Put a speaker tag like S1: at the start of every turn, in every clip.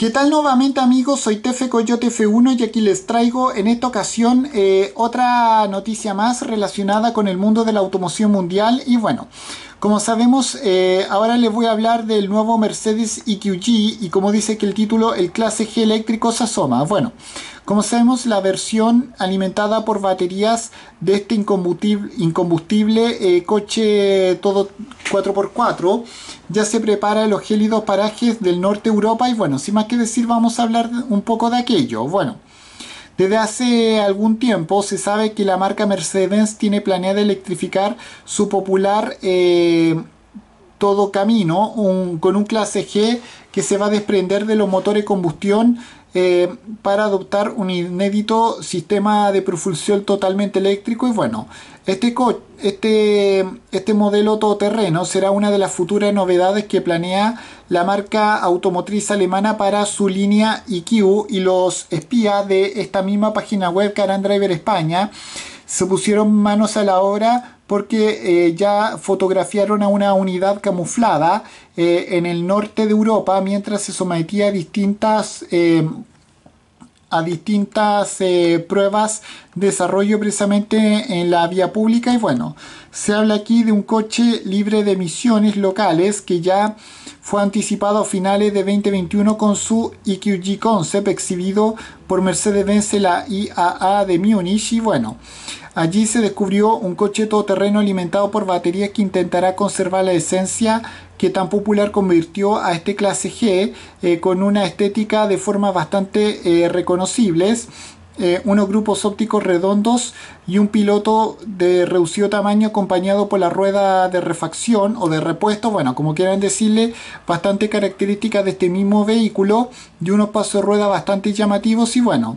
S1: ¿Qué tal nuevamente amigos? Soy Tefe Coyote 1 y aquí les traigo en esta ocasión eh, otra noticia más relacionada con el mundo de la automoción mundial y bueno, como sabemos, eh, ahora les voy a hablar del nuevo Mercedes EQG y como dice que el título, el clase G eléctrico se asoma. Bueno, como sabemos, la versión alimentada por baterías de este incombustible, eh, coche todo 4x4 ya se prepara en los gélidos parajes del norte Europa y bueno, sin más que decir vamos a hablar un poco de aquello. Bueno. Desde hace algún tiempo se sabe que la marca Mercedes tiene planeada electrificar su popular eh, todo camino con un clase G que se va a desprender de los motores de combustión eh, para adoptar un inédito sistema de propulsión totalmente eléctrico y bueno, este, este, este modelo todoterreno será una de las futuras novedades que planea la marca automotriz alemana para su línea IQ y los espías de esta misma página web Car and Driver España se pusieron manos a la obra porque eh, ya fotografiaron a una unidad camuflada eh, en el norte de Europa mientras se sometía a distintas eh, a distintas eh, pruebas de desarrollo precisamente en la vía pública y bueno, se habla aquí de un coche libre de emisiones locales que ya fue anticipado a finales de 2021 con su EQG Concept exhibido por Mercedes-Benz la IAA de Múnich y bueno, Allí se descubrió un coche todoterreno alimentado por baterías que intentará conservar la esencia que tan popular convirtió a este clase G eh, con una estética de formas bastante eh, reconocibles. Eh, unos grupos ópticos redondos y un piloto de reducido tamaño acompañado por la rueda de refacción o de repuesto, bueno, como quieran decirle, bastante características de este mismo vehículo y unos pasos de rueda bastante llamativos y bueno,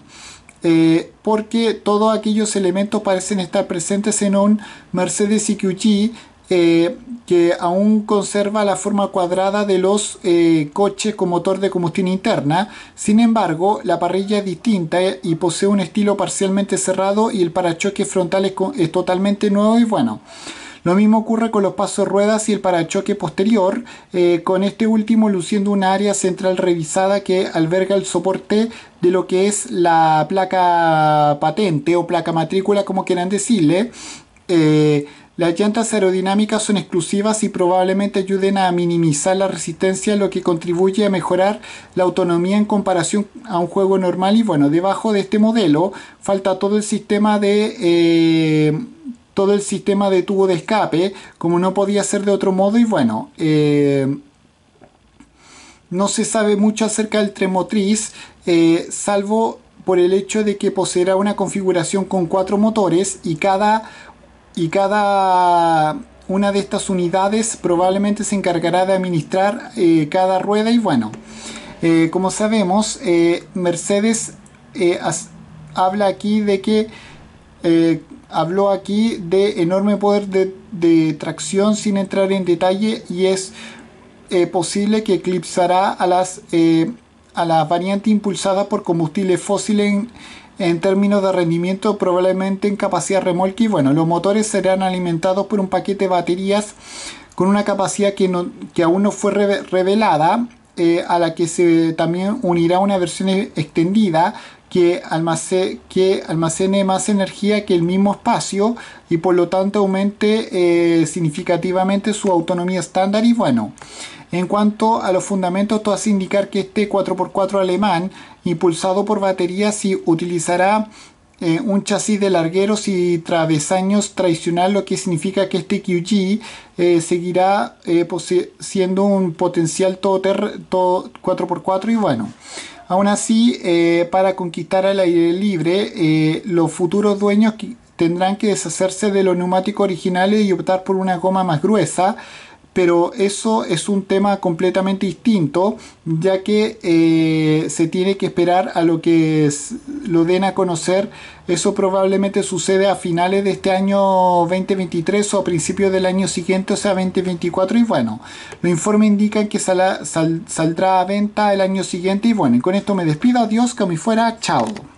S1: eh, porque todos aquellos elementos parecen estar presentes en un Mercedes EQG eh, que aún conserva la forma cuadrada de los eh, coches con motor de combustión interna. Sin embargo, la parrilla es distinta y posee un estilo parcialmente cerrado y el parachoques frontal es totalmente nuevo y bueno. Lo mismo ocurre con los pasos ruedas y el parachoque posterior, eh, con este último luciendo una área central revisada que alberga el soporte de lo que es la placa patente o placa matrícula, como quieran decirle. Eh, las llantas aerodinámicas son exclusivas y probablemente ayuden a minimizar la resistencia, lo que contribuye a mejorar la autonomía en comparación a un juego normal. Y bueno, debajo de este modelo falta todo el sistema de eh, todo el sistema de tubo de escape, como no podía ser de otro modo, y bueno, eh, no se sabe mucho acerca del Tremotriz. Eh, salvo por el hecho de que poseerá una configuración con cuatro motores y cada, y cada una de estas unidades probablemente se encargará de administrar eh, cada rueda y bueno, como sabemos, Mercedes habla aquí de que habló aquí de enorme poder de, tracción sin entrar en detalle y es eh, posible que eclipsará a las variantes eh, a la variante impulsada por combustibles fósiles en, términos de rendimiento, probablemente en capacidad remolque. Y bueno, los motores serán alimentados por un paquete de baterías con una capacidad que, que aún no fue revelada eh, a la que se también unirá una versión e-, extendida que almacene, que almacene más energía que el mismo espacio y por lo tanto aumente eh, significativamente su autonomía estándar y bueno. En cuanto a los fundamentos, todo hace indicar que este 4x4 alemán, impulsado por baterías, y utilizará eh, un chasis de largueros y travesaños tradicional, lo que significa que este QG eh, seguirá eh, siendo un potencial todo, todo 4x4 y bueno. Aún así, para conquistar el aire libre, los futuros dueños tendrán que deshacerse de los neumáticos originales y optar por una goma más gruesa, pero eso es un tema completamente distinto, ya que eh, se tiene que esperar a lo que lo den a conocer. Eso probablemente sucede a finales de este año 2023 o a principios del año siguiente, o sea, 2024. Y bueno, los informes indican que saldrá a venta el año siguiente. Y bueno, con esto me despido. Adiós, que me fuera. Chao.